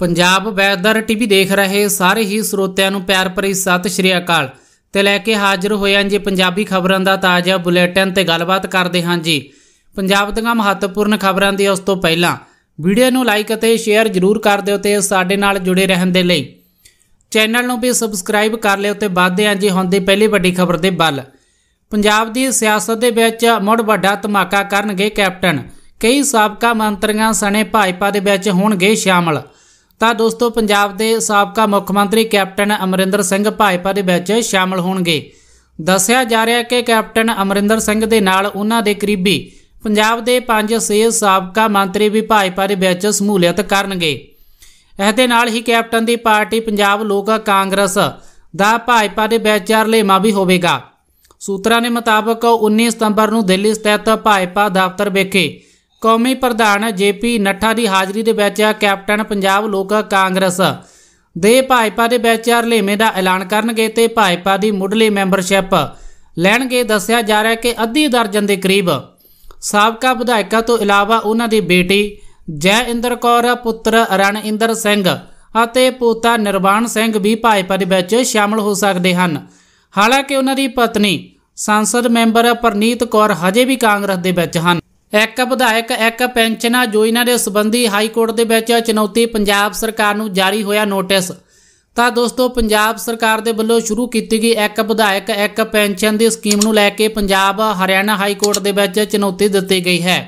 Punjab weather TV ਦੇਖ ਰਹੇ ਸਾਰੇ ਹੀ ਸਰੋਤਿਆਂ ਨੂੰ ਪਿਆਰ ਭਰੀ ਸਤਿ ਸ਼੍ਰੀ ਅਕਾਲ ਤੇ ਲੈ ਕੇ ਹਾਜ਼ਰ ਹੋਏ ਹਾਂ ਜੀ ਪੰਜਾਬੀ ਖਬਰਾਂ ਦਾ ਤਾਜ਼ਾ ਬੁਲੇਟਿਨ ਤੇ ਗੱਲਬਾਤ ਕਰਦੇ ਹਾਂ ਜੀ ਪੰਜਾਬ ਦੀਆਂ ਮਹੱਤਵਪੂਰਨ ਖਬਰਾਂ ਦੀ ਉਸ ਤੋਂ ਪਹਿਲਾਂ ਵੀਡੀਓ ਨੂੰ ਲਾਈਕ ਅਤੇ ਸ਼ੇਅਰ ਜ਼ਰੂਰ ਕਰ ਦਿਓ ਤੇ ਸਾਡੇ ਨਾਲ ਜੁੜੇ ਰਹਿਣ ਦੇ ਲਈ ਚੈਨਲ ਨੂੰ ਵੀ ਸਬਸਕ੍ਰਾਈਬ ਕਰ ਲਿਓ ਤੇ ਵਾਧੇ ਹਾਂ ਜੀ ਹੁੰਦੀ ਪਹਿਲੀ ਵੱਡੀ ਖਬਰ ਦੇ ਬੱਲ ਪੰਜਾਬ ਦੀ ਸਿਆਸਤ ਦੇ ਵਿੱਚ ਮੁੜ ਵੱਡਾ ਧਮਾਕਾ ਕਰਨਗੇ ਕੈਪਟਨ ਕਈ ਸਾਬਕਾ ਮੰਤਰੀਆਂ ਸਣੇ ਭਾਜਪਾ ਦੇ ਵਿੱਚ ਹੋਣਗੇ ਸ਼ਾਮਲ ਤਾਂ ਦੋਸਤੋ ਪੰਜਾਬ ਦੇ ਸਾਬਕਾ ਮੁੱਖ ਮੰਤਰੀ ਕੈਪਟਨ ਅਮਰਿੰਦਰ ਸਿੰਘ ਭਾਜਪਾ ਦੇ ਵਿੱਚ ਸ਼ਾਮਲ ਹੋਣਗੇ ਦੱਸਿਆ ਜਾ ਰਿਹਾ ਹੈ ਕਿ ਕੈਪਟਨ ਅਮਰਿੰਦਰ ਸਿੰਘ ਦੇ ਨਾਲ ਉਹਨਾਂ ਦੇ ਕਰੀਬੀ ਪੰਜਾਬ ਦੇ 5-6 ਸਾਬਕਾ ਮੰਤਰੀ ਵੀ ਭਾਜਪਾ ਦੇ ਵਿੱਚ ਸਮੂਲੀਅਤ ਕਰਨਗੇ ਇਹਦੇ ਨਾਲ ਹੀ ਕੈਪਟਨ ਦੀ ਪਾਰਟੀ ਪੰਜਾਬ ਲੋਕ ਕਾਂਗਰਸ ਦਾ ਭਾਜਪਾ ਦੇ ਵਿਚਾਰਲੇ ਮਾ ਵੀ ਹੋਵੇਗਾ ਸੂਤਰਾਂ ਦੇ ਮੁਤਾਬਕ 19 ਸਤੰਬਰ ਨੂੰ ਦਿੱਲੀ ਸਥਿਤ ਭਾਜਪਾ ਦਫ਼ਤਰ ਵਿਖੇ ਕੌਮੀ ਪ੍ਰਧਾਨ ਜੇਪੀ ਨੱਠਾ ਦੀ ਹਾਜ਼ਰੀ ਦੇ ਵਿੱਚ ਕੈਪਟਨ ਪੰਜਾਬ ਲੋਕ ਕਾਂਗਰਸ ਦੇ ਭਾਜਪਾ ਦੇ ਵਿੱਚ ਹਰਲੇਵੇਂ ਦਾ ਐਲਾਨ ਕਰਨਗੇ ਤੇ ਭਾਜਪਾ ਦੀ ਮੁੱਢਲੀ ਮੈਂਬਰਸ਼ਿਪ ਲੈਣਗੇ ਦੱਸਿਆ ਜਾ ਰਿਹਾ ਕਿ ਅੱਧੀ ਦਰਜਨ ਦੇ ਕਰੀਬ ਸਾਬਕਾ ਵਿਧਾਇਕਾਂ ਤੋਂ ਇਲਾਵਾ ਉਹਨਾਂ ਦੀ ਬੇਟੀ ਜੈਇੰਦਰ ਕੌਰ ਪੁੱਤਰ ਰਣਇੰਦਰ ਸਿੰਘ ਅਤੇ ਪੋਤਾ ਨਿਰਵਾਣ ਸਿੰਘ ਵੀ ਭਾਜਪਾ ਦੇ ਵਿੱਚ ਸ਼ਾਮਲ ਹੋ ਸਕਦੇ ਹਨ ਹਾਲਾਂਕਿ ਉਹਨਾਂ ਦੀ ਪਤਨੀ ਸੰਸਦ ਮੈਂਬਰ ਪਰਨੀਤ ਕੌਰ ਹਜੇ ਵੀ ਕਾਂਗਰਸ ਦੇ ਵਿੱਚ ਹਨ ਇੱਕ ਵਿਧਾਇਕ ਇੱਕ ਪੈਨਸ਼ਨਾਂ ਯੋਜਨਾ ਦੇ ਸਬੰਧੀ ਹਾਈ ਕੋਰਟ ਦੇ ਵਿੱਚ ਚੁਣੌਤੀ ਪੰਜਾਬ ਸਰਕਾਰ ਨੂੰ ਜਾਰੀ ਹੋਇਆ ਨੋਟਿਸ ਤਾਂ ਦੋਸਤੋ ਪੰਜਾਬ ਸਰਕਾਰ ਦੇ ਵੱਲੋਂ ਸ਼ੁਰੂ ਕੀਤੀ ਗਈ ਇੱਕ ਵਿਧਾਇਕ ਇੱਕ ਪੈਨਸ਼ਨ ਦੀ ਸਕੀਮ ਨੂੰ ਲੈ ਕੇ ਪੰਜਾਬ ਹਰਿਆਣਾ ਹਾਈ ਕੋਰਟ ਦੇ ਵਿੱਚ ਚੁਣੌਤੀ ਦਿੱਤੀ ਗਈ ਹੈ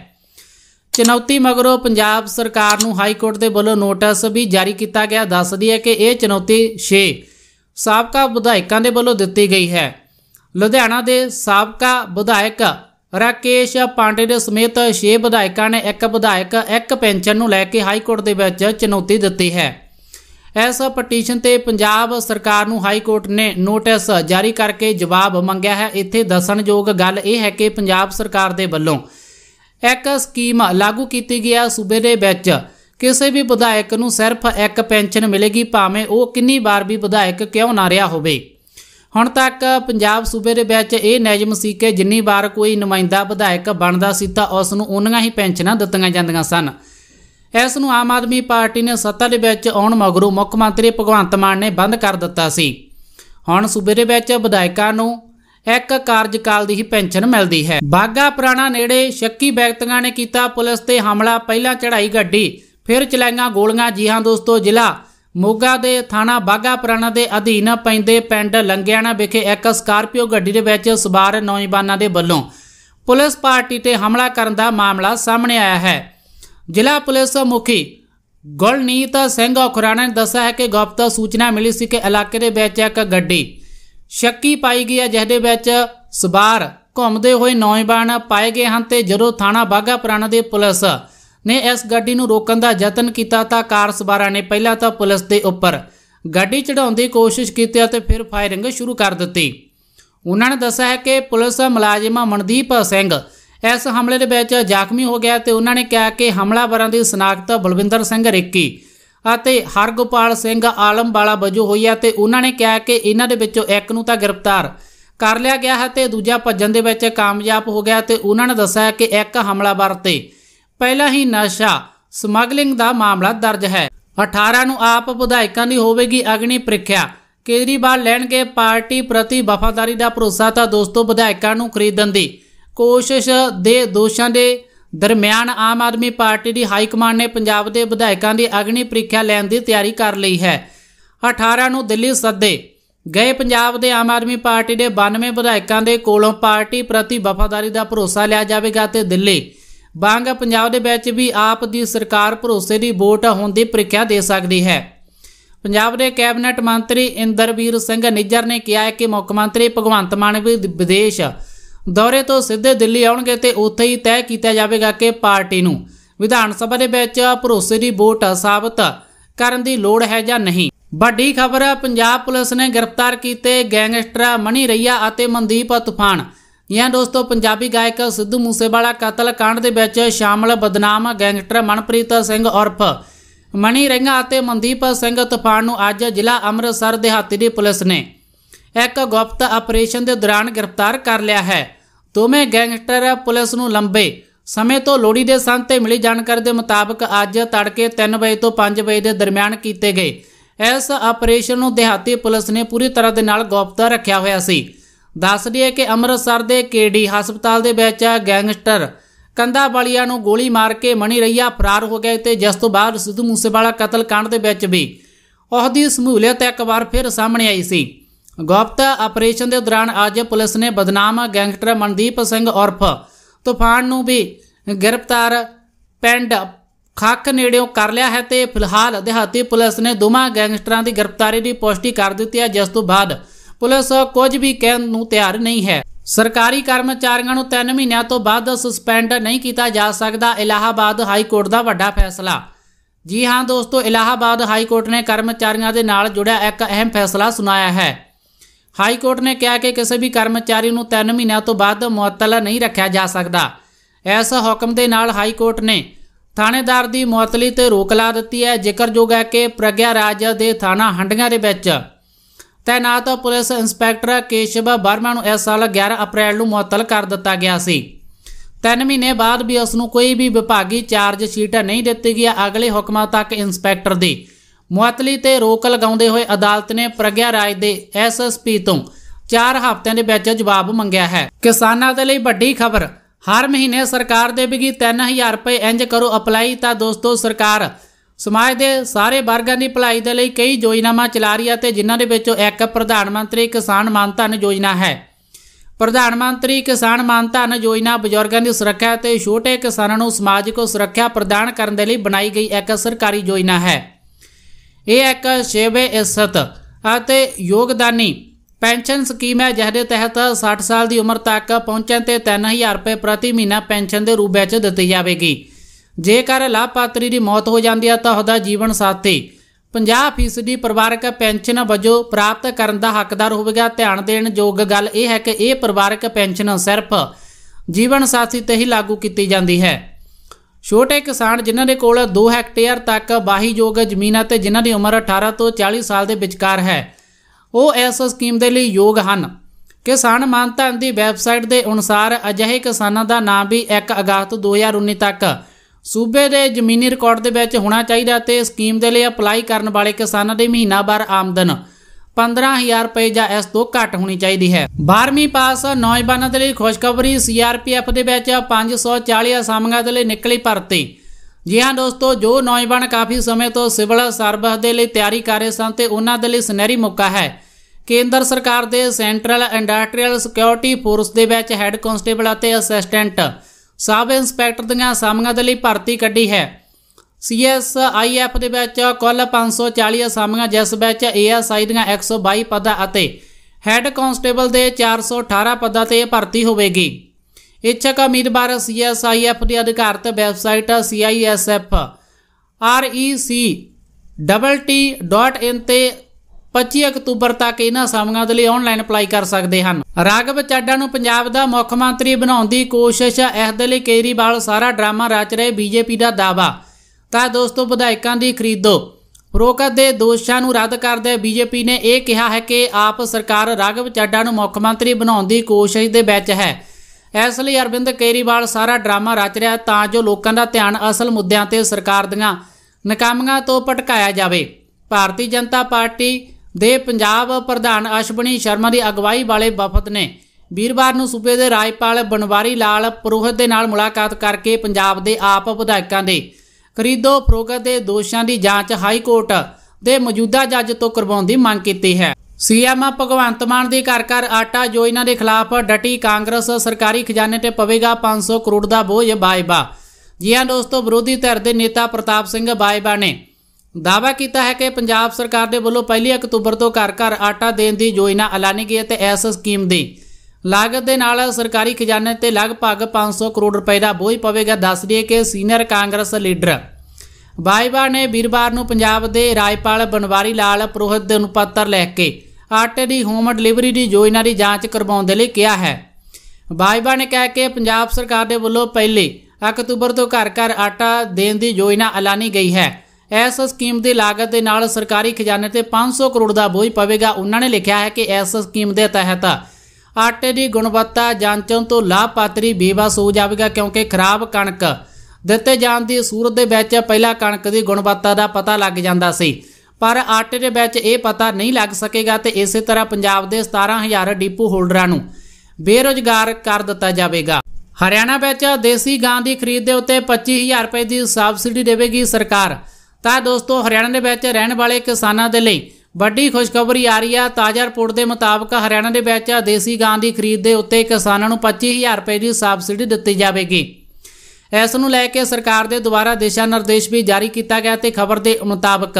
ਚੁਣੌਤੀ ਮਗਰੋਂ ਪੰਜਾਬ ਸਰਕਾਰ ਨੂੰ ਹਾਈ ਕੋਰਟ ਦੇ ਵੱਲੋਂ ਨੋਟਿਸ ਵੀ ਜਾਰੀ ਕੀਤਾ ਗਿਆ ਦੱਸਦੀ ਹੈ ਕਿ ਇਹ ਚੁਣੌਤੀ 6 ਸਾਬਕਾ ਵਿਧਾਇਕਾਂ ਦੇ ਵੱਲੋਂ ਦਿੱਤੀ ਗਈ ਹੈ ਲੁਧਿਆਣਾ ਦੇ ਸਾਬਕਾ ਵਿਧਾਇਕ ਰਾਕੇਸ਼ ਪਾਂਡੇ ਦੇ ਸਮੇਤ 6 ਵਿਧਾਇਕਾਂ ਨੇ ਇੱਕ ਵਿਧਾਇਕ ਇੱਕ ਪੈਨਸ਼ਨ ਨੂੰ ਲੈ ਕੇ ਹਾਈ ਕੋਰਟ ਦੇ ਵਿੱਚ ਚੁਣੌਤੀ ਦਿੱਤੀ ਹੈ ਇਸ ਪਟੀਸ਼ਨ ਤੇ ਪੰਜਾਬ ਸਰਕਾਰ ਨੂੰ ਹਾਈ ਕੋਰਟ ਨੇ ਨੋਟਿਸ ਜਾਰੀ ਕਰਕੇ ਜਵਾਬ ਮੰਗਿਆ ਹੈ ਇੱਥੇ ਦੱਸਣਯੋਗ ਗੱਲ ਇਹ ਹੈ ਕਿ ਪੰਜਾਬ ਸਰਕਾਰ ਦੇ ਵੱਲੋਂ ਇੱਕ ਸਕੀਮ ਲਾਗੂ ਕੀਤੀ ਗਿਆ ਸੂਬੇ ਦੇ ਵਿੱਚ ਕਿਸੇ ਵੀ ਵਿਧਾਇਕ ਨੂੰ ਸਿਰਫ ਇੱਕ ਪੈਨਸ਼ਨ ਮਿਲੇਗੀ ਭਾਵੇਂ ਉਹ ਕਿੰਨੀ ਵਾਰ ਵੀ ਵਿਧਾਇਕ ਕਿਉਂ ਨਾ ਰਿਹਾ ਹੋਵੇ ਹੁਣ ਤੱਕ ਪੰਜਾਬ ਸੂਬੇ ਦੇ ਵਿੱਚ ਇਹ ਨਿਯਮ ਸੀ ਕਿ ਜਿੰਨੀ ਵਾਰ ਕੋਈ ਨੁਮਾਇੰਦਾ ਵਿਧਾਇਕ ਬਣਦਾ ਸੀ ਤਾਂ ਉਸ ਨੂੰ ਉਹਨਾਂ ਹੀ ਪੈਨਸ਼ਨਾਂ ਦਿੱਤੀਆਂ ਜਾਂਦੀਆਂ ਸਨ ਇਸ ਨੂੰ ਆਮ ਆਦਮੀ ਪਾਰਟੀ ਨੇ ਸੱਤਾ ਦੇ ਵਿੱਚ ਆਉਣ ਮਗਰੋਂ ਮੁੱਖ ਮੰਤਰੀ ਭਗਵੰਤ ਮਾਨ ਨੇ ਬੰਦ ਕਰ ਦਿੱਤਾ ਸੀ ਹੁਣ ਸੂਬੇ ਦੇ ਵਿੱਚ ਵਿਧਾਇਕਾਂ ਨੂੰ ਇੱਕ ਕਾਰਜਕਾਲ ਦੀ ਹੀ ਪੈਨਸ਼ਨ ਮਿਲਦੀ ਹੈ ਬਾਗਾ ਪੁਰਾਣਾ ਨੇੜੇ ਸ਼ੱਕੀ ਵਿਅਕਤੀਆਂ ਨੇ ਕੀਤਾ ਪੁਲਿਸ ਤੇ ਹਮਲਾ ਪਹਿਲਾਂ ਚੜਾਈ ਗੱਡੀ ਫਿਰ ਚਲਾਈਆਂ ਗੋਲੀਆਂ ਜੀ ਹਾਂ ਦੋਸਤੋ ਜ਼ਿਲ੍ਹਾ ਮੋਗਾ ਦੇ ਥਾਣਾ ਬਾਗਾਪੁਰਾਣਾ ਦੇ ਅਧੀਨ ਪੈਂਦੇ ਪਿੰਡ ਲੰਗਿਆਣਾ ਵਿਖੇ ਇੱਕ ਸਕਾਰਪੀਓ ਗੱਡੀ ਦੇ ਵਿੱਚ ਸਵਾਰ ਨੌਜਵਾਨਾਂ ਦੇ ਵੱਲੋਂ ਪੁਲਿਸ ਪਾਰਟੀ ਤੇ ਹਮਲਾ ਕਰਨ ਦਾ ਮਾਮਲਾ ਸਾਹਮਣੇ ਆਇਆ ਹੈ ਜ਼ਿਲ੍ਹਾ ਪੁਲਿਸ ਮੁਖੀ ਗੁਲਨੀਤ ਸਿੰਘ ਖੁਰਾਣਾ ਨੇ ਦੱਸਿਆ ਹੈ ਕਿ ਗੁਪਤ ਸੂਚਨਾ ਮਿਲੀ ਸੀ ਕਿ ਇਲਾਕੇ ਦੇ ਵਿੱਚ ਇੱਕ ਗੱਡੀ ਸ਼ੱਕੀ ਪਾਈ ਗਈ ਹੈ ਜਿਸ ਦੇ ਵਿੱਚ ਸਵਾਰ ਘੁੰਮਦੇ ਹੋਏ ਨੌਜਵਾਨ ਪਾਏ ਗਏ ਹਨ ਤੇ ਜਦੋਂ ਥਾਣਾ ਬਾਗਾਪੁਰਾਣਾ ਦੇ ਪੁਲਿਸ ਨੇ ਇਸ ਗੱਡੀ ਨੂੰ ਰੋਕਣ ਦਾ ਯਤਨ ਕੀਤਾ ਤਾਂ ਕਾਰ ਸਵਾਰਾਂ ਨੇ ਪਹਿਲਾਂ ਤਾਂ ਪੁਲਿਸ ਦੇ ਉੱਪਰ ਗੱਡੀ ਚੜਾਉਣ ਦੀ ਕੋਸ਼ਿਸ਼ ਕੀਤੀ ਅਤੇ ਫਿਰ ਫਾਇਰਿੰਗ ਸ਼ੁਰੂ ਕਰ ਦਿੱਤੀ ਉਹਨਾਂ ਨੇ ਦੱਸਿਆ ਹੈ ਕਿ ਪੁਲਿਸ ਮੁਲਾਜ਼ਮ ਮਨਦੀਪ ਸਿੰਘ ਇਸ ਹਮਲੇ ਦੇ ਵਿੱਚ ਜ਼ਖਮੀ ਹੋ ਗਿਆ ਤੇ ਉਹਨਾਂ ਨੇ ਕਿਹਾ ਕਿ ਹਮਲਾਵਰਾਂ ਦੀ ਸਨਾਖਤ ਬਲਵਿੰਦਰ ਸਿੰਘ ਰੇਕੀ ਅਤੇ ਹਰਗੋਪਾਲ ਸਿੰਘ ਆਲਮ ਵਾਲਾ ਵਜੋਂ ਹੋਈ ਹੈ ਤੇ ਉਹਨਾਂ ਨੇ ਕਿਹਾ ਕਿ ਇਹਨਾਂ ਦੇ ਵਿੱਚੋਂ ਇੱਕ ਨੂੰ ਤਾਂ ਗ੍ਰਿਫਤਾਰ ਕਰ ਲਿਆ ਗਿਆ ਹੈ ਤੇ ਦੂਜਾ ਭੱਜਣ ਦੇ ਵਿੱਚ ਕਾਮਯਾਬ ਹੋ ਗਿਆ ਤੇ ਉਹਨਾਂ ਨੇ ਦੱਸਿਆ ਕਿ ਇੱਕ ਹਮਲਾਵਰ ਤੇ ਪਹਿਲਾਂ ਹੀ ਨਸ਼ਾ ਸਮਗਲਿੰਗ ਦਾ ਮਾਮਲਾ ਦਰਜ ਹੈ 18 ਨੂੰ ਆਪ ਵਿਧਾਇਕਾਂ ਦੀ ਹੋਵੇਗੀ ਅਗਨੀ ਪ੍ਰੀਖਿਆ ਕੇਜਰੀਵਾਲ ਲੈਣਗੇ ਪਾਰਟੀ ਪ੍ਰਤੀ ਵਫਾਦਾਰੀ ਦਾ ਭਰੋਸਾ ਤਾਂ ਦੋਸਤੋ ਵਿਧਾਇਕਾਂ ਨੂੰ ਖਰੀਦਣ ਦੀ ਕੋਸ਼ਿਸ਼ ਦੇ ਦੋਸ਼ਾਂ ਦੇ ਦਰਮਿਆਨ ਆਮ ਆਦਮੀ ਪਾਰਟੀ ਦੀ ਹਾਈ ਕਮਾਂਡ ਨੇ ਪੰਜਾਬ ਦੇ ਵਿਧਾਇਕਾਂ ਦੀ ਅਗਨੀ ਪ੍ਰੀਖਿਆ ਲੈਣ ਦੀ ਤਿਆਰੀ ਕਰ ਲਈ ਹੈ 18 ਨੂੰ ਦਿੱਲੀ ਸੱਦੇ ਗਏ ਪੰਜਾਬ ਦੇ ਆਮ ਆਦਮੀ ਪਾਰਟੀ ਦੇ 92 ਵਿਧਾਇਕਾਂ ਦੇ ਕੋਲੋਂ ਪਾਰਟੀ ਪ੍ਰਤੀ ਵਫਾਦਾਰੀ ਦਾ ਭਰੋਸਾ ਲਿਆ ਜਾਵੇਗਾ ਤੇ ਦਿੱਲੀ ਬਾਂਗਾ ਪੰਜਾਬ ਦੇ ਵਿੱਚ ਵੀ ਆਪ ਦੀ ਸਰਕਾਰ ਭਰੋਸੇ ਦੀ ਵੋਟ ਹੋਣ ਦੀ ਪ੍ਰੀਖਿਆ ਦੇ ਸਕਦੀ ਹੈ ਪੰਜਾਬ ਦੇ ਕੈਬਨਿਟ ਮੰਤਰੀ ਇੰਦਰਵੀਰ ਸਿੰਘ ਨਿੱਜਰ ਨੇ ਕਿਹਾ ਹੈ ਕਿ ਮੁੱਖ ਮੰਤਰੀ ਭਗਵੰਤ ਮਾਨ ਵੀ ਵਿਦੇਸ਼ ਦੌਰੇ ਤੋਂ ਸਿੱਧੇ ਦਿੱਲੀ ਆਉਣਗੇ ਤੇ ਉੱਥੇ ਹੀ ਤੈਅ ਕੀਤਾ ਜਾਵੇਗਾ ਕਿ ਪਾਰਟੀ ਨੂੰ ਵਿਧਾਨ ਸਭਾ ਦੇ ਵਿੱਚ ਭਰੋਸੇ ਦੀ ਵੋਟ ਸਾਬਤ ਕਰਨ ਦੀ ਲੋੜ ਹੈ ਜਾਂ ਨਹੀਂ ਵੱਡੀ ਖਬਰ ਪੰਜਾਬ ਪੁਲਿਸ ਨੇ ਗ੍ਰਿਫਤਾਰ ਕੀਤੇ ਗੈਂਗਸਟਰ ਮਣੀ ਰਈਆ ਅਤੇ ਮਨਦੀਪ ਤੂਫਾਨ ਯਾ ਦੋਸਤੋ ਪੰਜਾਬੀ ਗਾਇਕ ਸਿੱਧੂ ਮੂਸੇਵਾਲਾ ਕਤਲ ਕਾਂਡ ਦੇ ਵਿੱਚ ਸ਼ਾਮਲ ਬਦਨਾਮ ਗੈਂਗਸਟਰ ਮਨਪ੍ਰੀਤ ਸਿੰਘ ਉਰਫ ਮਣੀ ਰੰਗਾ ਅਤੇ ਮਨਦੀਪ ਸਿੰਘ ਤੂਫਾਨ ਨੂੰ ਅੱਜ ਜ਼ਿਲ੍ਹਾ ਅੰਮ੍ਰਿਤਸਰ ਦਿਹਾਤੀ ਦੀ ਪੁਲਿਸ ਨੇ ਇੱਕ ਗੁਪਤ ਆਪਰੇਸ਼ਨ ਦੇ ਦੌਰਾਨ ਗ੍ਰਿਫਤਾਰ ਕਰ ਲਿਆ ਹੈ ਦੋਵੇਂ ਗੈਂਗਸਟਰ ਪੁਲਿਸ ਨੂੰ ਲੰਬੇ ਸਮੇਂ ਤੋਂ ਲੋੜੀ ਦੇ ਸੰਤ ਤੇ ਮਿਲੀ ਜਾਣਕਾਰੀ ਦੇ ਮੁਤਾਬਕ ਅੱਜ ਤੜਕੇ 3 ਵਜੇ ਤੋਂ 5 ਵਜੇ ਦੇ ਦਰਮਿਆਨ ਕੀਤੇ ਗਏ ਇਸ ਆਪਰੇਸ਼ਨ ਨੂੰ ਦਿਹਾਤੀ ਪੁਲਿਸ ਨੇ ਪੂਰੀ ਤਰ੍ਹਾਂ ਦੇ ਨਾਲ ਗੁਪਤ ਰੱਖਿਆ ਹੋਇਆ ਸੀ ਦੱਸ ਦਈਏ ਕਿ ਅੰਮ੍ਰਿਤਸਰ ਦੇ ਕੇਡੀ ਹਸਪਤਾਲ ਦੇ ਵਿੱਚ ਗੈਂਗਸਟਰ ਕੰਦਾ ਬਾਲੀਆ ਨੂੰ ਗੋਲੀ ਮਾਰ ਕੇ ਮਣੀ ਰਈਆ ਫਰਾਰ ਹੋ ਗਿਆ ਤੇ ਜਿਸ ਤੋਂ ਬਾਅਦ ਸਿੱਧੂ ਮੂਸੇਵਾਲਾ ਕਾਂਡ ਦੇ ਵਿੱਚ ਵੀ ਉਹਦੀ ਸਮੂਲੀਅਤ ਇੱਕ ਵਾਰ ਫਿਰ ਸਾਹਮਣੇ ਆਈ ਸੀ ਗੁਪਤ ਆਪਰੇਸ਼ਨ ਦੇ ਦੌਰਾਨ ਅੱਜ ਪੁਲਿਸ ਨੇ ਬਦਨਾਮ ਗੈਂਗਸਟਰ ਮਨਦੀਪ ਸਿੰਘ ਉਰਫ ਤੂਫਾਨ ਨੂੰ ਵੀ ਗ੍ਰਿਫਤਾਰ ਪਿੰਡ ਖੱਕ ਨੇੜਿਓਂ ਕਰ ਲਿਆ ਹੈ ਤੇ ਫਿਲਹਾਲ ਦਿਹਾਤੀ ਪੁਲਿਸ ਨੇ ਦੋਵਾਂ ਗੈਂਗਸਟਰਾਂ ਦੀ ਗ੍ਰਿਫਤਾਰੀ ਦੀ ਪੁਸ਼ਟੀ ਕਰ ਦਿੱਤੀ ਹੈ ਜਿਸ ਤੋਂ ਬਾਅਦ ਪੁਲਿਸ ਕੁਝ ਵੀ ਕਹਿਣ ਨੂੰ ਤਿਆਰ ਨਹੀਂ ਹੈ ਸਰਕਾਰੀ ਕਰਮਚਾਰੀਆਂ ਨੂੰ 3 ਮਹੀਨਿਆਂ ਤੋਂ ਬਾਅਦ ਸਸਪੈਂਡ ਨਹੀਂ ਕੀਤਾ ਜਾ ਸਕਦਾ ਇਲਾਹਾਬਾਦ ਹਾਈ ਕੋਰਟ ਦਾ ਵੱਡਾ ਫੈਸਲਾ ਜੀ ਹਾਂ ਦੋਸਤੋ ਇਲਾਹਾਬਾਦ ਹਾਈ ਕੋਰਟ ਨੇ ਕਰਮਚਾਰੀਆਂ ਦੇ ਨਾਲ ਜੁੜਿਆ ਇੱਕ ਅਹਿਮ ਫੈਸਲਾ ਸੁਣਾਇਆ ਹੈ ਹਾਈ ਕੋਰਟ ਨੇ ਕਿਹਾ ਕਿ ਕਿਸੇ ਵੀ ਕਰਮਚਾਰੀ ਨੂੰ 3 ਮਹੀਨਿਆਂ ਤੋਂ ਬਾਅਦ ਮੁਅੱਤਲ ਨਹੀਂ ਰੱਖਿਆ ਜਾ ਸਕਦਾ ਇਸ ਹੁਕਮ ਦੇ ਨਾਲ ਹਾਈ ਕੋਰਟ ਨੇ ਥਾਣੇਦਾਰ ਦੀ ਮੁਅੱਤਲੀ ਤੇ ਰੋਕ ਲਾ ਦਿੱਤੀ ਹੈ ਜ਼ਿਕਰਯੋਗ ਹੈ ਕਿ ਪ੍ਰਗਿਆ ਰਾਜ ਦੇ ਥਾਣਾ ਹੰਡੀਆਂ ਦੇ ਵਿੱਚ ਤਾਇਨਾਤ ਪੁਲਿਸ ਇੰਸਪੈਕਟਰ ਕੇਸ਼ਵ ਵਰਮਾ ਨੂੰ ਇਸ ਸਾਲ 11 ਅਪ੍ਰੈਲ ਨੂੰ ਮੁਅੱਤਲ ਕਰ ਦਿੱਤਾ ਗਿਆ ਸੀ 3 ਮਹੀਨੇ ਬਾਅਦ ਵੀ ਉਸ ਨੂੰ ਕੋਈ ਵੀ ਵਿਭਾਗੀ ਚਾਰਜ ਸ਼ੀਟ ਨਹੀਂ ਦਿੱਤੀ ਗਈ ਅਗਲੇ ਹੁਕਮਾਂ ਤੱਕ ਇੰਸਪੈਕਟਰ ਦੀ ਮੁਅੱਤਲੀ ਤੇ ਰੋਕ ਲਗਾਉਂਦੇ ਹੋਏ ਅਦਾਲਤ ਨੇ ਪ੍ਰਗਿਆ ਰਾਜ ਦੇ ਐਸਐਸਪੀ ਤੋਂ 4 ਹਫ਼ਤਿਆਂ ਦੇ ਵਿੱਚ ਜਵਾਬ ਮੰਗਿਆ ਹੈ ਕਿਸਾਨਾਂ ਦੇ ਲਈ ਵੱਡੀ ਖਬਰ ਹਰ ਮਹੀਨੇ ਸਰਕਾਰ ਵੀ 3000 ਰੁਪਏ ਇੰਜ ਕਰੋ ਅਪਲਾਈ ਤਾਂ ਦੋਸਤੋ ਸਰਕਾਰ ਸਮਾਜ ਦੇ ਸਾਰੇ ਵਰਗਾਂ ਦੀ ਭਲਾਈ ਦੇ ਲਈ ਕਈ ਯੋਜਨਾਵਾਂ ਚਲਾ ਰਹੀ ਹੈ ਤੇ ਜਿਨ੍ਹਾਂ ਦੇ ਵਿੱਚੋਂ ਇੱਕ ਪ੍ਰਧਾਨ ਮੰਤਰੀ ਕਿਸਾਨ ਮਾਨਧਨ ਯੋਜਨਾ ਹੈ ਪ੍ਰਧਾਨ ਮੰਤਰੀ ਕਿਸਾਨ ਮਾਨਧਨ ਯੋਜਨਾ ਬਜ਼ੁਰਗਾਂ ਦੀ ਸੁਰੱਖਿਆ ਤੇ ਛੋਟੇ ਕਿਸਾਨਾਂ ਨੂੰ ਸਮਾਜਿਕ ਸੁਰੱਖਿਆ ਪ੍ਰਦਾਨ ਕਰਨ ਦੇ ਲਈ ਬਣਾਈ ਗਈ ਇੱਕ ਸਰਕਾਰੀ ਯੋਜਨਾ ਹੈ ਇਹ ਇੱਕ ਸ਼ੇਵੇ ਇਸਤ ਅਤੇ ਯੋਗਦਾਨੀ ਪੈਨਸ਼ਨ ਸਕੀਮ ਹੈ ਜਿਸ ਦੇ ਤਹਿਤ 60 ਸਾਲ ਦੀ ਉਮਰ ਤੱਕ ਪਹੁੰਚਣ ਤੇ 3000 ਰੁਪਏ ਪ੍ਰਤੀ ਮਹੀਨਾ ਪੈਨਸ਼ਨ ਦੇ ਰੂਪ ਵਿੱਚ ਦਿੱਤੀ ਜਾਵੇਗੀ ਜੇਕਰ ਲਾਭਪਾਤਰੀ ਦੀ ਮੌਤ ਹੋ ਜਾਂਦੀ ਹੈ ਤਾਂ ਉਹਦਾ ਜੀਵਨ ਸਾਥੀ 50% ਦੀ ਪਰਿਵਾਰਕ ਪੈਨਸ਼ਨ ਵਜੋਂ ਪ੍ਰਾਪਤ ਕਰਨ ਦਾ ਹੱਕਦਾਰ ਹੋਵੇਗਾ ਧਿਆਨ ਦੇਣ ਯੋਗ ਗੱਲ ਇਹ ਹੈ ਕਿ ਇਹ ਪਰਿਵਾਰਕ ਪੈਨਸ਼ਨ ਸਿਰਫ ਜੀਵਨ ਸਾਥੀ ਤੇ ਹੀ ਲਾਗੂ ਕੀਤੀ ਜਾਂਦੀ ਹੈ ਛੋਟੇ ਕਿਸਾਨ ਜਿਨ੍ਹਾਂ ਦੇ ਕੋਲ 2 ਹੈਕਟੇਅਰ ਤੱਕ ਯੋਗ ਜ਼ਮੀਨ ਤੇ ਜਿਨ੍ਹਾਂ ਦੀ ਉਮਰ 18 ਤੋਂ 40 ਸਾਲ ਦੇ ਵਿਚਕਾਰ ਹੈ ਉਹ ਇਸ ਸਕੀਮ ਦੇ ਲਈ ਯੋਗ ਹਨ ਕਿਸਾਨ ਮਾਨਤਾ ਦੀ ਵੈਬਸਾਈਟ ਦੇ ਅਨੁਸਾਰ ਅਜਿਹੇ ਕਿਸਾਨਾਂ ਦਾ ਨਾਮ ਵੀ 1 ਅਗਸਤ 2019 ਤੱਕ ਸੂਬੇ ਦੇ ਜ਼ਮੀਨੀ ਰਿਕਾਰਡ ਦੇ ਵਿੱਚ ਹੋਣਾ ਚਾਹੀਦਾ ਤੇ ਸਕੀਮ ਦੇ ਲਈ ਅਪਲਾਈ ਕਰਨ ਵਾਲੇ ਕਿਸਾਨਾਂ ਦੇ ਮਹੀਨਾਵਾਰ ਆਮਦਨ 15000 ਰੁਪਏ ਜਾਂ ਇਸ ਤੋਂ ਘੱਟ ਹੋਣੀ ਚਾਹੀਦੀ ਹੈ 12ਵੀਂ ਪਾਸ ਨੌਜਵਾਨਾਂ ਦੇ ਲਈ ਖੁਸ਼ਖਬਰੀ ਸੀਆਰਪੀਐਫ ਦੇ ਵਿੱਚ 540 ਅਸਾਮੀਆਂ ਦੇ ਲਈ ਨਿਕਲੀ ਭਰਤੀ ਜੀ ਹਾਂ ਦੋਸਤੋ ਜੋ ਨੌਜਵਾਨ ਕਾਫੀ ਸਮੇਂ ਤੋਂ ਸਿਵਲ ਸਰਵਿਸ ਦੇ ਲਈ ਤਿਆਰੀ ਕਰ ਰਹੇ ਸਨ ਤੇ ਉਹਨਾਂ ਦੇ ਲਈ ਸੁਨਹਿਰੀ ਮੌਕਾ ਹੈ ਕੇਂਦਰ ਸਰਕਾਰ ਦੇ ਸੈਂਟਰਲ ਇੰਡਸਟਰੀਅਲ ਸਿਕਿਉਰਿਟੀ ਫੋਰਸ ਦੇ ਵਿੱਚ ਹੈੱਡ ਕਨਸਟੇਬਲ ਅਤੇ ਅਸਿਸਟੈਂਟ ਸਬ ਇੰਸਪੈਕਟਰ ਦੀਆਂ ਅਸਾਮੀਆਂ ਦੇ ਲਈ ਭਰਤੀ ਕੱਢੀ ਹੈ ਸੀਐਸਆਈਐਫ ਦੇ ਵਿੱਚ ਕੁੱਲ 540 ਅਸਾਮੀਆਂ ਜਿਸ ਵਿੱਚ ਏਐਸਆਈ ਦੀਆਂ 122 ਪਦਾਂ ਅਤੇ ਹੈੱਡ ਕਨਸਟੇਬਲ ਦੇ 418 ਪਦਾਂ ਤੇ ਭਰਤੀ ਹੋਵੇਗੀ ਇੱਛਕ ਉਮੀਦਵਾਰ ਸੀਐਸਆਈਐਫ ਦੀ ਅਧਿਕਾਰਤ ਵੈਬਸਾਈਟ CISF REC ਤੇ 25 ਅਕਤੂਬਰ ਤੱਕ ਇਹਨਾਂ ਸਾਮੀਆਂ ਦੇ ਲਈ ਆਨਲਾਈਨ ਅਪਲਾਈ ਕਰ ਸਕਦੇ ਹਨ ਰਾਗਵ ਚੱਡਾ ਨੂੰ ਪੰਜਾਬ ਦਾ ਮੁੱਖ ਮੰਤਰੀ ਬਣਾਉਣ ਦੀ ਕੋਸ਼ਿਸ਼ ਇਸ ਦੇ ਲਈ ਕੇਰੀਵਾਲ ਸਾਰਾ ਡਰਾਮਾ ਰਚ ਰਹੇ ਬੀਜੇਪੀ ਦਾ ਦਾਵਾ ਤਾਂ ਦੋਸਤੋ ਵਿਧਾਇਕਾਂ ਦੀ ਖਰੀਦੋ ਰੋਕਤ ਦੇ ਦੋਸ਼ਾਂ ਨੂੰ ਰੱਦ ਕਰਦੇ ਬੀਜੇਪੀ ਨੇ ਇਹ ਕਿਹਾ ਹੈ ਕਿ ਆਪ ਸਰਕਾਰ ਰਾਗਵ ਚੱਡਾ ਨੂੰ ਮੁੱਖ ਮੰਤਰੀ ਬਣਾਉਣ ਦੀ ਕੋਸ਼ਿਸ਼ ਦੇ ਵਿੱਚ ਹੈ ਇਸ ਲਈ ਅਰਵਿੰਦ ਕੇਰੀਵਾਲ ਸਾਰਾ ਡਰਾਮਾ ਰਚ ਰਿਹਾ ਤਾਂ ਜੋ ਲੋਕਾਂ ਦਾ ਧਿਆਨ ਅਸਲ ਮੁੱਦਿਆਂ ਤੇ ਸਰਕਾਰ ਦੀਆਂ ਨਕਾਮੀਆਂ ਤੋਂ ਪਟਕਾਇਆ ਜਾਵੇ ਭਾਰਤੀ ਜਨਤਾ ਪਾਰਟੀ ਦੇ ਪੰਜਾਬ ਪ੍ਰਧਾਨ ਅਸ਼ਬਨੀ ਸ਼ਰਮਾ ਦੀ ਅਗਵਾਈ ਵਾਲੇ ਵਫਦ ਨੇ ਵੀਰਵਾਰ ਨੂੰ ਸੂਬੇ ਦੇ ਰਾਜਪਾਲ ਬਨਵਾਰੀ ਲਾਲ ਪੁਰੋਹਿਤ ਦੇ ਨਾਲ ਮੁਲਾਕਾਤ ਕਰਕੇ ਪੰਜਾਬ ਦੇ ਆਪ ਵਿਧਾਇਕਾਂ ਦੇ ਖਰੀਦੋ ਫਰੋਖਤ ਦੇ ਦੋਸ਼ਾਂ ਦੀ ਜਾਂਚ ਹਾਈ ਕੋਰਟ ਦੇ ਮੌਜੂਦਾ ਜੱਜ ਤੋਂ ਕਰਵਾਉਣ ਦੀ ਮੰਗ ਕੀਤੀ ਹੈ ਸੀਐਮ ਭਗਵੰਤ ਮਾਨ ਦੀ ਘਰ ਘਰ ਆਟਾ ਯੋਜਨਾ ਦੇ ਖਿਲਾਫ ਡਟੀ ਕਾਂਗਰਸ ਸਰਕਾਰੀ ਖਜ਼ਾਨੇ ਤੇ ਪਵੇਗਾ 500 ਕਰੋੜ ਦਾ ਬੋਝ ਬਾਇਬਾ ਜੀ ਹਾਂ ਦੋਸਤੋ ਵਿਰੋਧੀ ਧਿਰ ਦੇ ਨੇਤਾ ਪ੍ਰਤਾਪ ਸਿੰਘ ਬਾਇਬਾ ਨੇ ਦਾਵਾ ਕੀਤਾ ਹੈ ਕਿ ਪੰਜਾਬ ਸਰਕਾਰ ਦੇ ਵੱਲੋਂ 1 ਅਕਤੂਬਰ ਤੋਂ ਘਰ-ਘਰ ਆਟਾ ਦੇਣ ਦੀ ਯੋਜਨਾ ਐਲਾਨੀ ਗਈ ਹੈ ਤੇ ਇਸ ਸਕੀਮ ਦੀ ਲਾਗਤ ਦੇ ਨਾਲ ਸਰਕਾਰੀ ਖਜ਼ਾਨੇ ਤੇ ਲਗਭਗ 500 ਕਰੋੜ ਰੁਪਏ ਦਾ ਬੋਝ ਪਵੇਗਾ ਦੱਸ ਦਈਏ ਕਿ ਸੀਨੀਅਰ ਕਾਂਗਰਸ ਲੀਡਰ ਬਾਈਬਾ ਨੇ ਵੀਰਵਾਰ ਨੂੰ ਪੰਜਾਬ ਦੇ ਰਾਜਪਾਲ ਬਨਵਾਰੀ ਲਾਲ ਪ੍ਰੋਹਿਤ ਦੇ ਅਨੁਪਾਤਰ ਲੈ ਕੇ ਆਟੇ ਦੀ ਹੋਮ ਡਿਲੀਵਰੀ ਦੀ ਯੋਜਨਾ ਦੀ ਜਾਂਚ ਕਰਵਾਉਣ ਦੇ ਲਈ ਕਿਹਾ ਹੈ ਬਾਈਬਾ ਨੇ ਕਿਹਾ ਕਿ ਪੰਜਾਬ ਸਰਕਾਰ ਦੇ ਵੱਲੋਂ ਪਹਿਲੇ ਅਕਤੂਬਰ ਤੋਂ ਘਰ-ਘਰ ਆਟਾ ਦੇਣ ਦੀ ਯੋਜਨਾ ਐਲਾਨੀ ਗਈ ਹੈ ਇਸ ਸਕੀਮ ਦੀ ਲਾਗਤ ਦੇ ਨਾਲ ਸਰਕਾਰੀ ਖਜ਼ਾਨੇ ਤੇ 500 ਕਰੋੜ ਦਾ ਬੋਝ ਪਵੇਗਾ ਉਹਨਾਂ ਨੇ ਲਿਖਿਆ ਹੈ ਕਿ ਇਸ ਸਕੀਮ ਦੇ ਤਹਿਤ ਆਟੇ ਦੀ ਗੁਣਵੱਤਾ ਜਾਂਚਣ ਤੋਂ ਲਾਭਪਾਤਰੀ ਬੇਵਸ ਹੋ ਜਾਵੇਗਾ ਕਿਉਂਕਿ ਖਰਾਬ ਕਣਕ ਦਿੱਤੇ ਜਾਣ ਦੀ ਸੂਰਤ ਦੇ ਵਿੱਚ ਪਹਿਲਾਂ ਕਣਕ ਦੀ ਗੁਣਵੱਤਾ ਦਾ ਪਤਾ ਲੱਗ ਜਾਂਦਾ ਸੀ ਪਰ ਆਟੇ ਦੇ ਵਿੱਚ ਇਹ ਪਤਾ ਨਹੀਂ ਲੱਗ ਸਕੇਗਾ ਤੇ ਇਸੇ ਤਰ੍ਹਾਂ ਪੰਜਾਬ ਦੇ 17000 ਡਿਪੂ ਹੋਲਡਰਾਂ ਨੂੰ ਬੇਰੋਜ਼ਗਾਰ ਕਰ ਦਿੱਤਾ ਜਾਵੇਗਾ ਹਰਿਆਣਾ ਵਿੱਚ ਦੇਸੀ ਗਾਂ ਦੀ ਖਰੀਦ ਦੇ ਉੱਤੇ 25000 ਰੁਪਏ ਦੀ ਸਬਸਿਡੀ ਦੇਵੇਗੀ ਸਰਕਾਰ ਤਾਂ ਦੋਸਤੋ ਹਰਿਆਣਾ ਦੇ ਵਿੱਚ ਰਹਿਣ ਵਾਲੇ ਕਿਸਾਨਾਂ ਦੇ ਲਈ ਵੱਡੀ ਖੁਸ਼ਖਬਰੀ ਆ ਰਹੀ ਆ ਤਾਜ਼ਾ ਰਿਪੋਰਟ ਦੇ ਮੁਤਾਬਕ ਹਰਿਆਣਾ ਦੇ ਵਿੱਚ ਦੇਸੀ ਗਾਂ ਦੀ ਖਰੀਦ ਦੇ ਉੱਤੇ ਕਿਸਾਨਾਂ ਨੂੰ 25000 ਰੁਪਏ ਦੀ ਸਬਸਿਡੀ ਦਿੱਤੀ ਜਾਵੇਗੀ ਇਸ ਨੂੰ ਲੈ ਕੇ ਸਰਕਾਰ ਦੇ ਦੁਆਰਾ ਦਿਸ਼ਾ ਨਿਰਦੇਸ਼ ਵੀ ਜਾਰੀ ਕੀਤਾ ਗਿਆ ਤੇ ਖਬਰ ਦੇ ਮੁਤਾਬਕ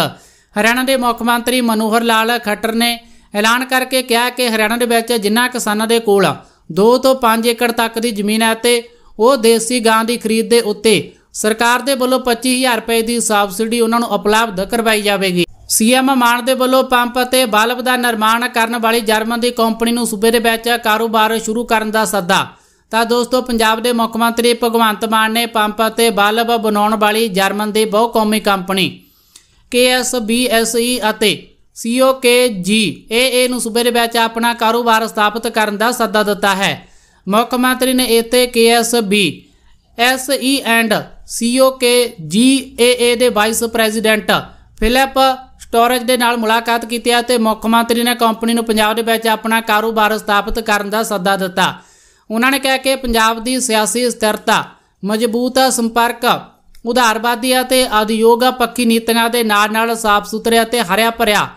ਹਰਿਆਣਾ ਦੇ ਮੁੱਖ ਮੰਤਰੀ ਮਨੋਹਰ ਲਾਲ ਖੱਟਰ ਨੇ ਐਲਾਨ ਕਰਕੇ ਕਿਹਾ ਕਿ ਹਰਿਆਣਾ ਦੇ ਵਿੱਚ ਜਿਨ੍ਹਾਂ ਕਿਸਾਨਾਂ ਦੇ ਕੋਲ 2 ਤੋਂ 5 ਏਕੜ ਤੱਕ ਦੀ ਜ਼ਮੀਨ ਹੈ ਤੇ ਉਹ ਦੇਸੀ ਗਾਂ ਦੀ ਖਰੀਦ ਦੇ ਉੱਤੇ ਸਰਕਾਰ ਦੇ ਵੱਲੋਂ 25000 ਰੁਪਏ ਦੀ ਸਬਸਿਡੀ ਉਹਨਾਂ ਨੂੰ ਉਪਲਬਧ ਕਰਵਾਈ ਜਾਵੇਗੀ ਸੀਐਮ ਮਾਨ ਦੇ ਵੱਲੋਂ ਪੰਪ ਅਤੇ ਬਲਬ ਦਾ ਨਿਰਮਾਣ ਕਰਨ ਵਾਲੀ ਜਰਮਨ ਦੀ ਕੰਪਨੀ ਨੂੰ ਸੂਬੇ ਦੇ ਵਿੱਚ ਕਾਰੋਬਾਰ ਸ਼ੁਰੂ ਕਰਨ ਦਾ ਸੱਦਾ ਤਾਂ ਦੋਸਤੋ ਪੰਜਾਬ ਦੇ ਮੁੱਖ ਮੰਤਰੀ ਭਗਵੰਤ ਮਾਨ ਨੇ ਪੰਪ ਅਤੇ ਬਲਬ ਬਣਾਉਣ ਵਾਲੀ ਜਰਮਨ ਦੀ ਬਹੁਕੌਮੀ ਕੰਪਨੀ KSBSE ਅਤੇ COKGAA ਨੂੰ ਸੂਬੇ ਦੇ ਵਿੱਚ ਆਪਣਾ ਕਾਰੋਬਾਰ ਸਥਾਪਿਤ ਕਰਨ ਦਾ ਸੱਦਾ ਦਿੱਤਾ ਹੈ ਮੁੱਖ ਮੰਤਰੀ ਨੇ ਇੱਥੇ KSB SE and C O K G A A ਦੇ ਵਾਈਸ ਪ੍ਰੈਜ਼ੀਡੈਂਟ ਫਿਲਿਪ ਸਟੋਰੇਜ ਦੇ ਨਾਲ ਮੁਲਾਕਾਤ ਕੀਤੀ ਅਤੇ ਮੁੱਖ ਮੰਤਰੀ ਨੇ ਕੰਪਨੀ ਨੂੰ ਪੰਜਾਬ ਦੇ ਵਿੱਚ ਆਪਣਾ ਕਾਰੋਬਾਰ ਸਥਾਪਿਤ ਕਰਨ ਦਾ ਸੱਦਾ ਦਿੱਤਾ ਉਹਨਾਂ ਨੇ ਕਿਹਾ ਕਿ ਪੰਜਾਬ ਦੀ ਸਿਆਸੀ ਸਥਿਰਤਾ ਮਜ਼ਬੂਤ ਸੰਪਰਕ ਉਧਾਰਵਾਦੀ ਅਤੇ ਉਦਯੋਗ ਪੱਕੀ ਨੀਤੀਆਂ ਦੇ ਨਾਲ ਨਾਲ ਸਾਫ਼ ਸੁਥਰੇ ਅਤੇ ਹਰਿਆ ਭਰਿਆ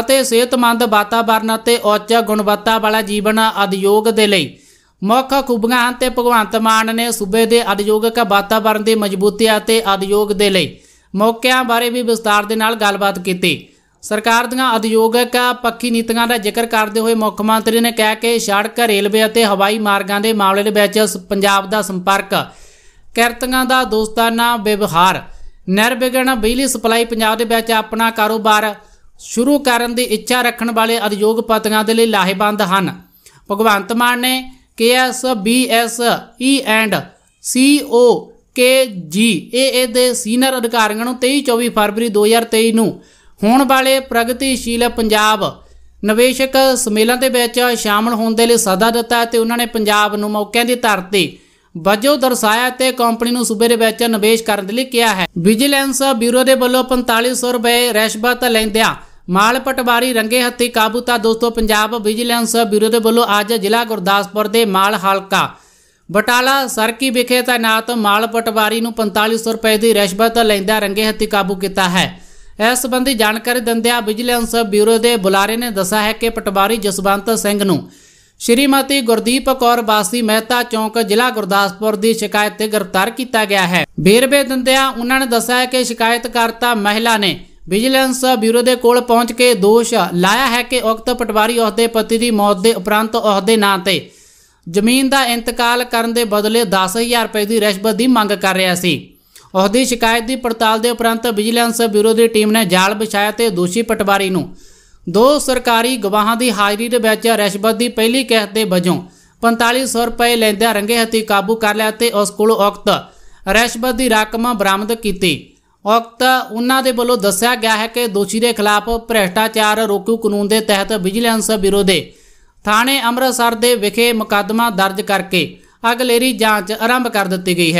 ਅਤੇ ਸਿਹਤਮੰਦ ਵਾਤਾਵਰਣ ਅਤੇ ਉੱਚ ਗੁਣਵੱਤਾ ਵਾਲਾ ਜੀਵਨ ਉਦਯੋਗ ਦੇ ਲਈ ਮੁੱਖ ਖੂਬੀਆਂ ਤੇ ਭਗਵੰਤ ਮਾਨ ਨੇ ਸੂਬੇ ਦੇ ਉਦਯੋਗਿਕ ਵਾਤਾਵਰਣ ਦੀ ਮਜ਼ਬੂਤੀ ਅਤੇ ਅਧਿਯੋਗ ਦੇ ਲਈ ਮੌਕਿਆਂ ਬਾਰੇ ਵੀ ਵਿਸਤਾਰ ਦੇ ਨਾਲ ਗੱਲਬਾਤ ਕੀਤੀ ਸਰਕਾਰ ਦੀਆਂ ਉਦਯੋਗਿਕ ਪੱਖੀ ਨੀਤੀਆਂ ਦਾ ਜ਼ਿਕਰ ਕਰਦੇ ਹੋਏ ਮੁੱਖ ਮੰਤਰੀ ਨੇ ਕਿਹਾ ਕਿ ਸੜਕ ਰੇਲਵੇ ਅਤੇ ਹਵਾਈ ਮਾਰਗਾਂ ਦੇ ਮਾਮਲੇ ਦੇ ਵਿੱਚ ਪੰਜਾਬ ਦਾ ਸੰਪਰਕ ਕਿਰਤੀਆਂ ਦਾ ਦੋਸਤਾਨਾ ਵਿਵਹਾਰ ਨਿਰਵਿਘਨ ਬਿਜਲੀ ਸਪਲਾਈ ਪੰਜਾਬ ਦੇ ਵਿੱਚ ਆਪਣਾ ਕਾਰੋਬਾਰ ਸ਼ੁਰੂ ਕਰਨ ਦੀ ਇੱਛਾ ਰੱਖਣ ਵਾਲੇ ਉਦਯੋਗਪਤੀਆਂ ਦੇ ਲਈ ਲਾਹੇਵੰਦ ਹਨ ਭਗਵੰਤ ਮਾਨ ਨੇ KS BS E and CO KG ਇਹ ਦੇ ਸੀਨੀਅਰ ਅਧਿਕਾਰੀਆਂ ਨੂੰ 23 24 ਫਰਵਰੀ 2023 ਨੂੰ ਹੋਣ ਵਾਲੇ ਪ੍ਰਗਤੀਸ਼ੀਲ ਪੰਜਾਬ ਨਿਵੇਸ਼ਕ ਸਮੇਲਨ ਦੇ ਵਿੱਚ ਸ਼ਾਮਲ ਹੋਣ ਦੇ ਲਈ ਸੱਦਾ ਦਿੱਤਾ ਤੇ ਉਹਨਾਂ ਨੇ ਪੰਜਾਬ ਨੂੰ ਮੌਕਿਆਂ ਦੀ ਧਰਤੀ ਵਜੋਂ ਦਰਸਾਇਆ ਤੇ ਕੰਪਨੀ ਨੂੰ ਸੂਬੇ ਦੇ ਵਿੱਚ ਨਿਵੇਸ਼ ਕਰਨ ਦੇ ਲਈ ਕਿਹਾ ਹੈ ਵਿਜੀਲੈਂਸ ਬਿਊਰੋ ਦੇ ਵੱਲੋਂ 4500 ਰੁਪਏ ਰਿਸ਼ਵਤ ਲੈਂਦਿਆਂ ਮਾਲ ਪਟਵਾਰੀ ਰੰਗੇ ਹੱਥੀ ਕਾਬੂ ਤਾਂ ਦੋਸਤੋ ਪੰਜਾਬ ਵਿਜੀਲੈਂਸ ਬਿਊਰੋ ਦੇ ਵੱਲੋਂ ਅੱਜ ਜ਼ਿਲ੍ਹਾ ਗੁਰਦਾਸਪੁਰ ਦੇ ਮਾਲ ਹਲਕਾ ਬਟਾਲਾ ਸਰਕੀ ਵਿਖੇ ਤਾਇਨਾਤ ਮਾਲ ਪਟਵਾਰੀ ਨੂੰ 4500 ਰੁਪਏ ਦੀ ਰਿਸ਼ਵਤ ਲੈਂਦਾ ਰੰਗੇ ਹੱਥੀ ਕਾਬੂ ਕੀਤਾ ਹੈ ਇਸ ਸੰਬੰਧੀ ਜਾਣਕਾਰੀ ਦਿੰਦਿਆਂ ਵਿਜੀਲੈਂਸ ਬਿਊਰੋ ਦੇ ਬੁਲਾਰੇ ਨੇ ਦੱਸਿਆ ਹੈ ਕਿ ਪਟਵਾਰੀ ਜਸਵੰਤ ਸਿੰਘ ਨੂੰ ਸ਼੍ਰੀਮਤੀ ਗੁਰਦੀਪ ਕੌਰ ਬਾਸੀ ਮਹਿਤਾ ਚੌਂਕ ਜ਼ਿਲ੍ਹਾ ਗੁਰਦਾਸਪੁਰ ਦੀ ਸ਼ਿਕਾਇਤ ਤੇ ਗ੍ਰਿਫਤਾਰ ਕੀਤਾ ਗਿਆ ਹੈ ਬੇਰਬੇ ਦਿੰਦਿਆਂ ਉਹਨਾਂ ਨੇ ਦੱਸਿਆ ਕਿ ਸ਼ਿਕਾਇਤਕਰਤਾ ਮਹਿਲਾ ਨੇ ਵਿਜੀਲੈਂਸ ਬਿਊਰੋ ਦੇ ਕੋਲ ਪਹੁੰਚ ਕੇ ਦੋਸ਼ ਲਾਇਆ ਹੈ ਕਿ ਉਕਤ ਪਟਵਾਰੀ ਉਸਦੇ ਪਤੀ ਦੀ ਮੌਤ ਦੇ ਉਪਰੰਤ ਉਸਦੇ ਨਾਂ ਤੇ ਜ਼ਮੀਨ ਦਾ ਇੰਤਕਾਲ ਕਰਨ ਦੇ ਬਦਲੇ 10000 ਰੁਪਏ ਦੀ ਰਿਸ਼ਵਤ ਦੀ ਮੰਗ ਕਰ ਰਿਹਾ ਸੀ ਦੀ ਸ਼ਿਕਾਇਤ ਦੀ ਪੜਤਾਲ ਦੇ ਉਪਰੰਤ ਵਿਜੀਲੈਂਸ ਬਿਊਰੋ ਦੀ ਟੀਮ ਨੇ ਜਾਲ ਵਿਛਾਇਆ ਤੇ ਦੋਸ਼ੀ ਪਟਵਾਰੀ ਨੂੰ ਦੋ ਸਰਕਾਰੀ ਗਵਾਹਾਂ ਦੀ ਹਾਜ਼ਰੀ ਦੇ ਵਿੱਚ ਰਿਸ਼ਵਤ ਦੀ ਪਹਿਲੀ ਕਿਸ਼ਤ ਦੇ ਵਜੋਂ 4500 ਰੁਪਏ ਲੈਂਦਿਆਂ ਰੰਗੇ ਹੱਥੀ ਕਾਬੂ ਕਰ ਲਿਆ ਤੇ ਉਸ ਕੋਲ ਉਕਤ ਰਿਸ਼ਵਤ ਦੀ ਰਕਮ ਬਰਾਮਦ ਕੀਤੀ ਉਕਤ ਉਹਨਾਂ ਦੇ ਵੱਲੋਂ ਦੱਸਿਆ ਗਿਆ ਹੈ ਕਿ ਦੋਸ਼ੀ ਦੇ ਖਿਲਾਫ ਭ੍ਰਿਸ਼ਟਾਚਾਰ ਰੋਕੂ ਕਾਨੂੰਨ ਦੇ ਤਹਿਤ ਵਿਜੀਲੈਂਸ ਬਿਊਰੋ ਦੇ ਥਾਣੇ ਅੰਮ੍ਰਿਤਸਰ ਦੇ ਵਿਖੇ ਮੁਕੱਦਮਾ ਦਰਜ ਕਰਕੇ ਅਗਲੇਰੀ ਜਾਂਚ ਆਰੰਭ ਕਰ ਦਿੱਤੀ ਗਈ ਹੈ